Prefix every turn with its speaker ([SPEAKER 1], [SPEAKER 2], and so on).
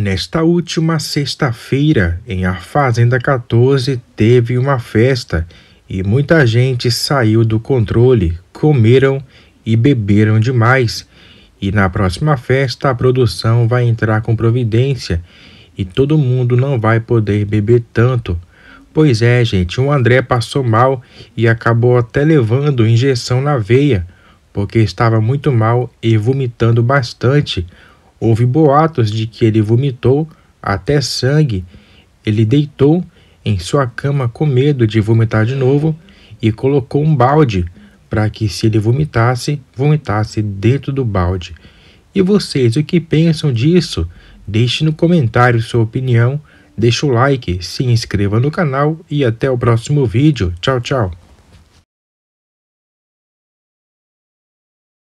[SPEAKER 1] Nesta última sexta-feira, em A Fazenda 14, teve uma festa e muita gente saiu do controle, comeram e beberam demais. E na próxima festa a produção vai entrar com providência e todo mundo não vai poder beber tanto. Pois é, gente, o André passou mal e acabou até levando injeção na veia, porque estava muito mal e vomitando bastante. Houve boatos de que ele vomitou até sangue. Ele deitou em sua cama com medo de vomitar de novo e colocou um balde para que, se ele vomitasse, vomitasse dentro do balde. E vocês, o que pensam disso? Deixe no comentário sua opinião, deixe o like, se inscreva no canal e até o próximo vídeo. Tchau, tchau!